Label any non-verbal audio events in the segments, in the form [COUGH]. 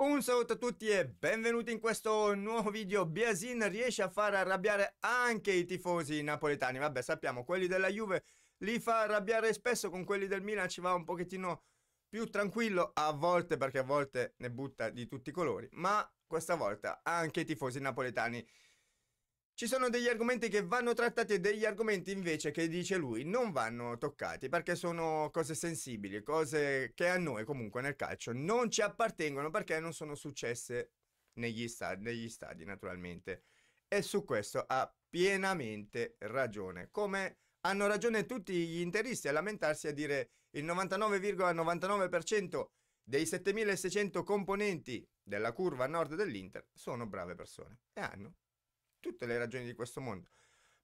Un saluto a tutti e benvenuti in questo nuovo video. Biasin riesce a far arrabbiare anche i tifosi napoletani. Vabbè, sappiamo, quelli della Juve li fa arrabbiare spesso, con quelli del Milan ci va un pochettino più tranquillo a volte, perché a volte ne butta di tutti i colori, ma questa volta anche i tifosi napoletani ci sono degli argomenti che vanno trattati e degli argomenti invece che dice lui non vanno toccati perché sono cose sensibili, cose che a noi comunque nel calcio non ci appartengono perché non sono successe negli stadi, negli stadi naturalmente. E su questo ha pienamente ragione. Come hanno ragione tutti gli interisti a lamentarsi a dire il 99,99% dei 7600 componenti della curva nord dell'Inter sono brave persone. E hanno tutte le ragioni di questo mondo.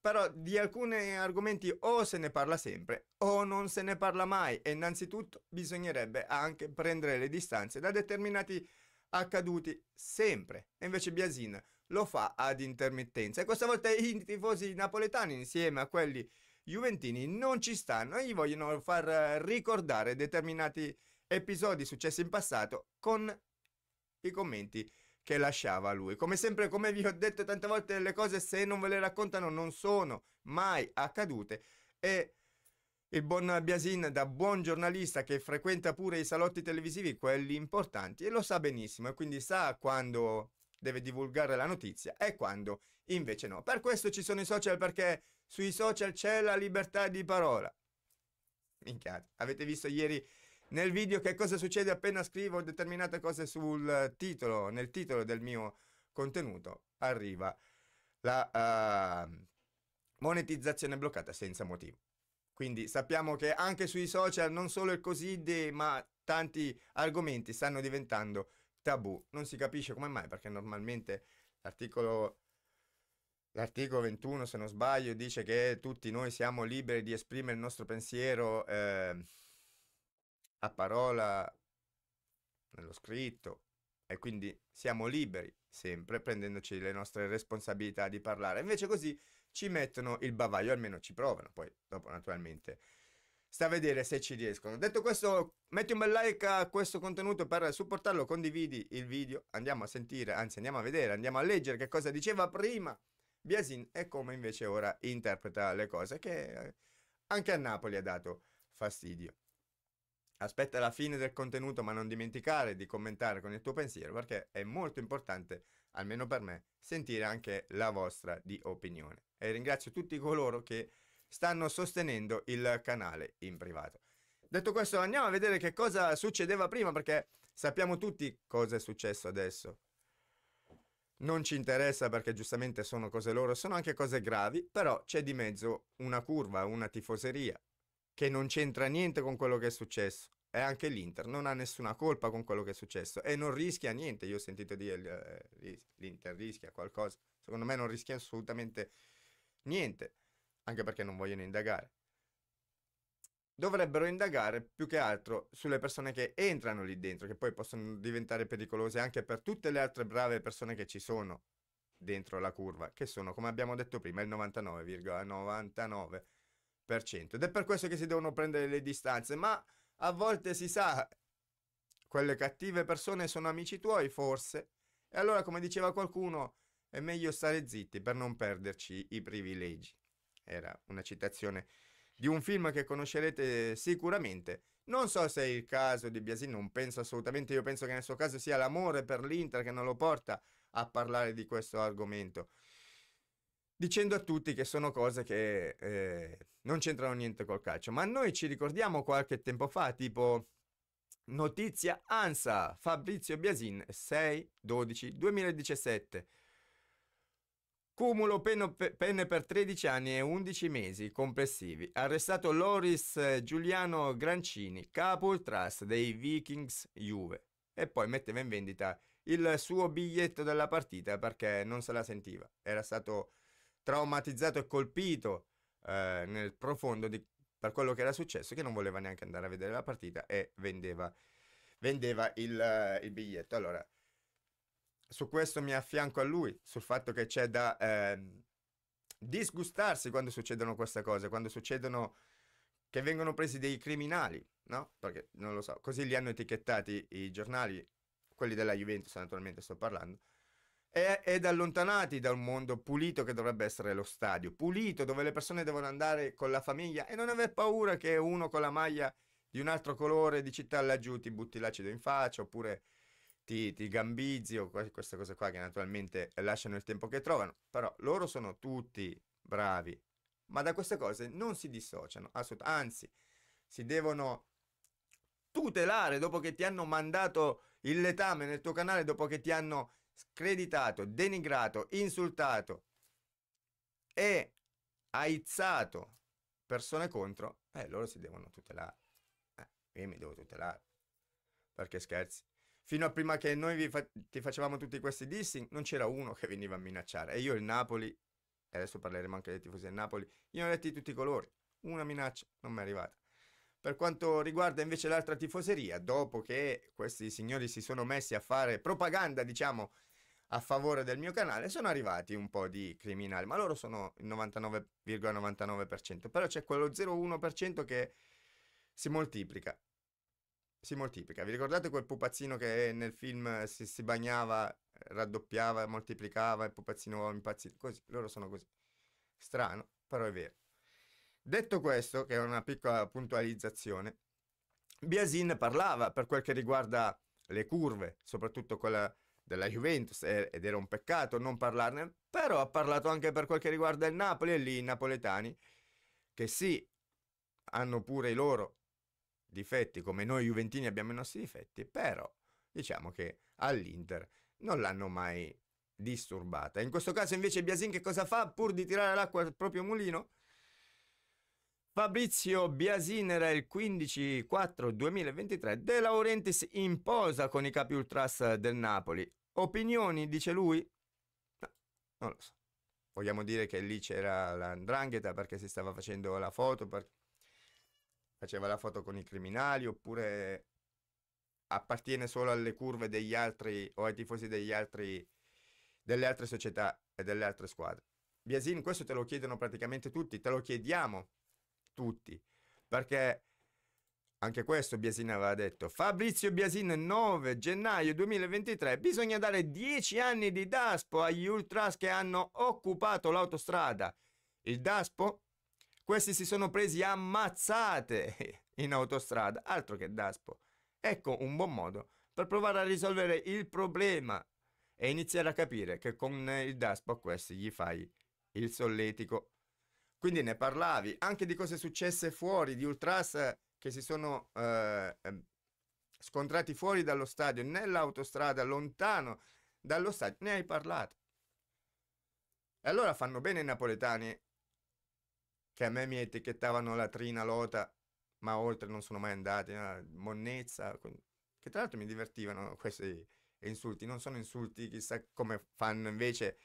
Però di alcuni argomenti o se ne parla sempre o non se ne parla mai e innanzitutto bisognerebbe anche prendere le distanze da determinati accaduti sempre. E invece Biasin lo fa ad intermittenza. E questa volta i tifosi napoletani, insieme a quelli juventini, non ci stanno e gli vogliono far ricordare determinati episodi successi in passato con i commenti che lasciava lui. Come sempre, come vi ho detto tante volte, le cose se non ve le raccontano non sono mai accadute. E il buon Biasin, da buon giornalista che frequenta pure i salotti televisivi, quelli importanti, e lo sa benissimo, e quindi sa quando deve divulgare la notizia e quando invece no. Per questo ci sono i social, perché sui social c'è la libertà di parola. Minchia, avete visto ieri nel video che cosa succede appena scrivo determinate cose sul titolo, nel titolo del mio contenuto arriva la uh, monetizzazione bloccata senza motivo. Quindi sappiamo che anche sui social non solo il così, ma tanti argomenti stanno diventando tabù. Non si capisce come mai, perché normalmente l'articolo L'articolo 21, se non sbaglio, dice che tutti noi siamo liberi di esprimere il nostro pensiero eh, a parola nello scritto e quindi siamo liberi sempre prendendoci le nostre responsabilità di parlare. Invece così ci mettono il bavaglio, almeno ci provano, poi dopo naturalmente sta a vedere se ci riescono. Detto questo, metti un bel like a questo contenuto per supportarlo, condividi il video, andiamo a sentire, anzi andiamo a vedere, andiamo a leggere che cosa diceva prima Biasin e come invece ora interpreta le cose che eh, anche a Napoli ha dato fastidio. Aspetta la fine del contenuto, ma non dimenticare di commentare con il tuo pensiero perché è molto importante, almeno per me, sentire anche la vostra di opinione. E ringrazio tutti coloro che stanno sostenendo il canale in privato. Detto questo, andiamo a vedere che cosa succedeva prima perché sappiamo tutti cosa è successo adesso. Non ci interessa perché giustamente sono cose loro, sono anche cose gravi, però c'è di mezzo una curva, una tifoseria, che non c'entra niente con quello che è successo. E anche l'Inter non ha nessuna colpa con quello che è successo e non rischia niente. Io ho sentito dire eh, l'Inter rischia qualcosa. Secondo me non rischia assolutamente niente, anche perché non vogliono indagare. Dovrebbero indagare più che altro sulle persone che entrano lì dentro, che poi possono diventare pericolose anche per tutte le altre brave persone che ci sono dentro la curva, che sono, come abbiamo detto prima, il 99,99%. ,99%. Ed è per questo che si devono prendere le distanze, ma a volte si sa, quelle cattive persone sono amici tuoi, forse. E allora, come diceva qualcuno, è meglio stare zitti per non perderci i privilegi. Era una citazione di un film che conoscerete sicuramente. Non so se è il caso di Biasin, non penso assolutamente, io penso che nel suo caso sia l'amore per l'Inter che non lo porta a parlare di questo argomento dicendo a tutti che sono cose che eh, non c'entrano niente col calcio. Ma noi ci ricordiamo qualche tempo fa, tipo notizia ANSA, Fabrizio Biasin, 6-12-2017. Cumulo penne per 13 anni e 11 mesi complessivi. Arrestato Loris eh, Giuliano Grancini, capo ultras dei Vikings Juve. E poi metteva in vendita il suo biglietto della partita perché non se la sentiva. Era stato traumatizzato e colpito eh, nel profondo di, per quello che era successo, che non voleva neanche andare a vedere la partita e vendeva, vendeva il, eh, il biglietto. Allora, su questo mi affianco a lui, sul fatto che c'è da eh, disgustarsi quando succedono queste cose, quando succedono che vengono presi dei criminali, no? Perché non lo so, così li hanno etichettati i giornali, quelli della Juventus naturalmente sto parlando, ed allontanati da un mondo pulito che dovrebbe essere lo stadio, pulito dove le persone devono andare con la famiglia e non aver paura che uno con la maglia di un altro colore di città laggiù ti butti l'acido in faccia oppure ti, ti gambizzi o queste cose qua che naturalmente lasciano il tempo che trovano, però loro sono tutti bravi, ma da queste cose non si dissociano, anzi si devono tutelare dopo che ti hanno mandato il letame nel tuo canale, dopo che ti hanno screditato, denigrato, insultato e aizzato persone contro, eh, loro si devono tutelare. Eh, io mi devo tutelare. Perché scherzi? Fino a prima che noi fa- ti facevamo tutti questi dissing, non c'era uno che veniva a minacciare. E io il Napoli, e adesso parleremo anche dei tifosi del Napoli, io ho letti tutti i colori. Una minaccia non mi è arrivata. Per quanto riguarda invece l'altra tifoseria, dopo che questi signori si sono messi a fare propaganda, diciamo, a favore del mio canale, sono arrivati un po' di criminali, ma loro sono il 99,99%, ,99%, però c'è quello 0,1% che si moltiplica. Si moltiplica. Vi ricordate quel pupazzino che nel film si, si bagnava, raddoppiava, moltiplicava, il pupazzino oh, impazzito? Così, loro sono così. Strano, però è vero. Detto questo, che è una piccola puntualizzazione, Biasin parlava per quel che riguarda le curve, soprattutto quella della Juventus, ed era un peccato non parlarne, però ha parlato anche per quel che riguarda il Napoli e lì i napoletani, che sì, hanno pure i loro difetti, come noi juventini abbiamo i nostri difetti, però diciamo che all'Inter non l'hanno mai disturbata. In questo caso invece Biasin che cosa fa? Pur di tirare l'acqua al proprio mulino, Fabrizio Biasin era il 15-4-2023 De Laurentiis in posa con i capi ultras del Napoli. Opinioni, dice lui? No, non lo so. Vogliamo dire che lì c'era l'andrangheta perché si stava facendo la foto, per... faceva la foto con i criminali oppure appartiene solo alle curve degli altri o ai tifosi degli altri, delle altre società e delle altre squadre. Biasin, questo te lo chiedono praticamente tutti, te lo chiediamo tutti, perché anche questo Biasin aveva detto. Fabrizio Biasin, 9 gennaio 2023. Bisogna dare 10 anni di DASPO agli ultras che hanno occupato l'autostrada. Il DASPO? Questi si sono presi ammazzate [LAUGHS] in autostrada, altro che DASPO. Ecco un buon modo per provare a risolvere il problema e iniziare a capire che con il DASPO a questi gli fai il solletico. Quindi ne parlavi anche di cose successe fuori, di ultras che si sono eh, ehm, scontrati fuori dallo stadio, nell'autostrada, lontano dallo stadio, ne hai parlato. E allora fanno bene i napoletani che a me mi etichettavano la trina lota, ma oltre non sono mai andati, monnezza, che tra l'altro mi divertivano [LAUGHS] questi insulti, non sono insulti chissà come fanno invece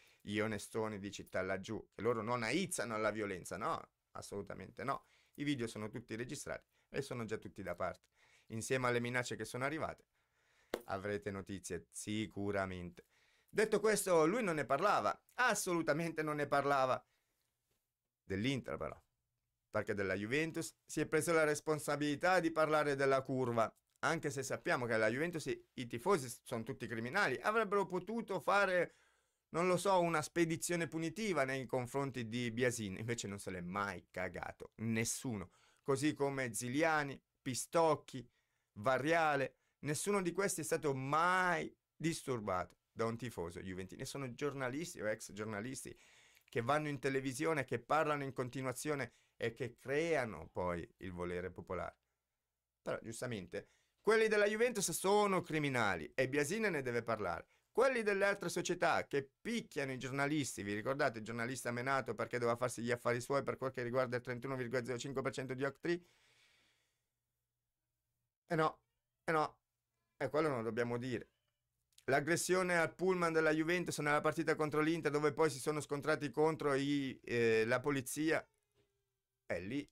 onestoni di città laggiù, che loro non aizzano alla violenza, no, assolutamente no. I video sono tutti registrati e sono già tutti da parte. Insieme alle minacce che sono arrivate, avrete notizie sicuramente. Detto questo, lui non ne parlava, assolutamente non ne parlava. Dell'Inter però, perché della Juventus si è presa la responsabilità di parlare della curva, anche se sappiamo che alla Juventus i tifosi sono tutti criminali, avrebbero potuto fare non lo so, una spedizione punitiva nei confronti di Biasin, invece non se l'è mai cagato nessuno, così come Ziliani, Pistocchi, Variale, nessuno di questi è stato mai disturbato da un tifoso juventino. E sono giornalisti o ex giornalisti che vanno in televisione, che parlano in continuazione e che creano poi il volere popolare. Però giustamente quelli della Juventus sono criminali e Biasina ne deve parlare. Quelli delle altre società che picchiano i giornalisti, vi ricordate il giornalista menato perché doveva farsi gli affari suoi per quel che riguarda il 31,05% di Octree? E eh, eh no, e eh no, e eh, quello non lo dobbiamo dire. L'aggressione al pullman della Juventus nella partita contro l'Inter dove poi si sono scontrati contro i, eh, la polizia, è lì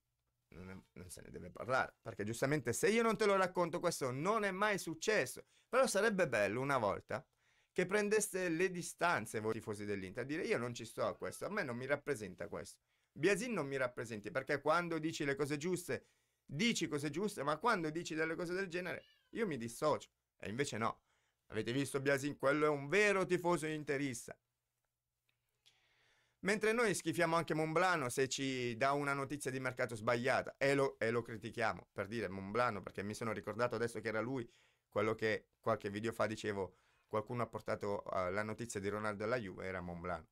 non, è, non, se ne deve parlare. Perché giustamente se io non te lo racconto questo non è mai successo. Però sarebbe bello una volta che prendeste le distanze voi tifosi dell'Inter. Dire io non ci sto a questo, a me non mi rappresenta questo. Biasin non mi rappresenti perché quando dici le cose giuste, dici cose giuste, ma quando dici delle cose del genere io mi dissocio. E invece no. Avete visto Biasin? Quello è un vero tifoso interista. Mentre noi schifiamo anche Monblano se ci dà una notizia di mercato sbagliata e lo, e lo critichiamo, per dire Monblano, perché mi sono ricordato adesso che era lui quello che qualche video fa dicevo qualcuno ha portato uh, la notizia di Ronaldo alla Juve, era Monblano.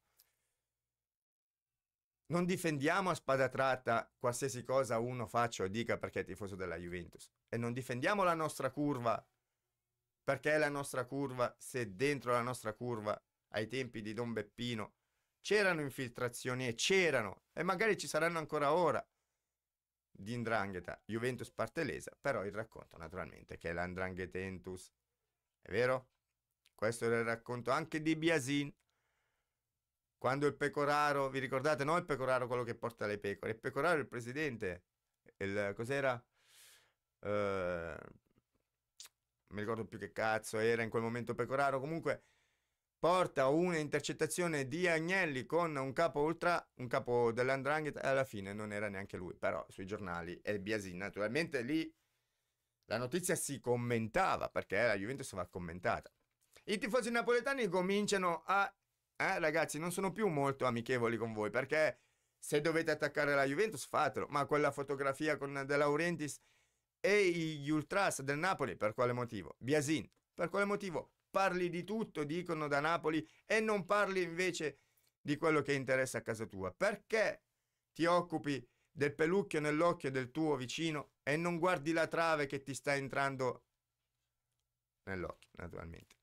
Non difendiamo a spada tratta qualsiasi cosa uno faccia o dica perché è tifoso della Juventus. E non difendiamo la nostra curva perché è la nostra curva se dentro la nostra curva ai tempi di Don Beppino c'erano infiltrazioni e c'erano, e magari ci saranno ancora ora, di Indrangheta, Juventus Partelesa, però il racconto naturalmente che è l'Andranghetentus. È vero? Questo era il racconto anche di Biasin. Quando il Pecoraro, vi ricordate? No, il Pecoraro quello che porta le pecore, il Pecoraro il presidente, il, cos'era? Uh, mi ricordo più che cazzo era in quel momento Pecoraro, comunque porta una intercettazione di Agnelli con un capo ultra, un capo dell'Andrangheta, e alla fine non era neanche lui, però sui giornali è Biasin, naturalmente lì la notizia si commentava, perché la Juventus va commentata. I tifosi napoletani cominciano a... Eh ragazzi, non sono più molto amichevoli con voi, perché se dovete attaccare la Juventus fatelo, ma quella fotografia con De Laurentiis e gli ultras del Napoli, per quale motivo? Biasin, per quale motivo? parli di tutto, dicono da Napoli, e non parli invece di quello che interessa a casa tua. Perché ti occupi del pelucchio nell'occhio del tuo vicino e non guardi la trave che ti sta entrando nell'occhio, naturalmente?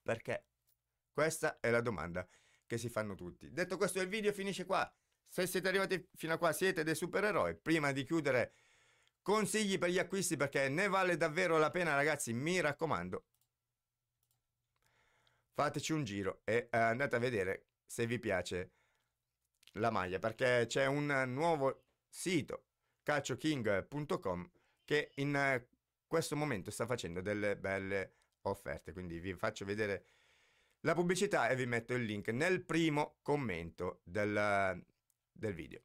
Perché? Questa è la domanda che si fanno tutti. Detto questo, il video finisce qua. Se siete arrivati fino a qua, siete dei supereroi. Prima di chiudere, consigli per gli acquisti perché ne vale davvero la pena, ragazzi. Mi raccomando, fateci un giro e eh, andate a vedere se vi piace la maglia perché c'è un nuovo sito calcioking.com che in eh, questo momento sta facendo delle belle offerte quindi vi faccio vedere la pubblicità e vi metto il link nel primo commento del, del video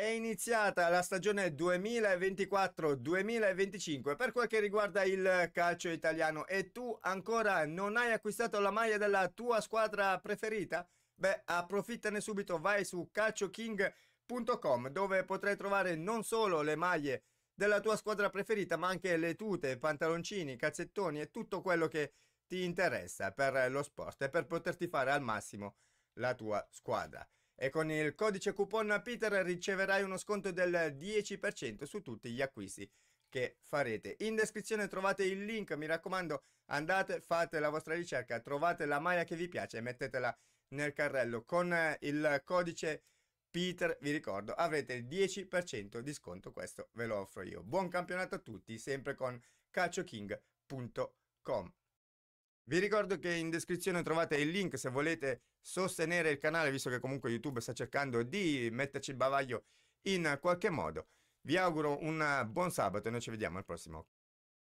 è iniziata la stagione 2024-2025 per quel che riguarda il calcio italiano e tu ancora non hai acquistato la maglia della tua squadra preferita? Beh, approfittane subito, vai su calcioking.com dove potrai trovare non solo le maglie della tua squadra preferita, ma anche le tute, pantaloncini, calzettoni e tutto quello che ti interessa per lo sport e per poterti fare al massimo la tua squadra e con il codice coupon Peter riceverai uno sconto del 10% su tutti gli acquisti che farete. In descrizione trovate il link, mi raccomando, andate, fate la vostra ricerca, trovate la maglia che vi piace e mettetela nel carrello. Con eh, il codice Peter, vi ricordo, avrete il 10% di sconto, questo ve lo offro io. Buon campionato a tutti, sempre con calcioking.com. Vi ricordo che in descrizione trovate il link se volete sostenere il canale, visto che comunque YouTube sta cercando di metterci il bavaglio in qualche modo. Vi auguro un buon sabato e noi ci vediamo al prossimo.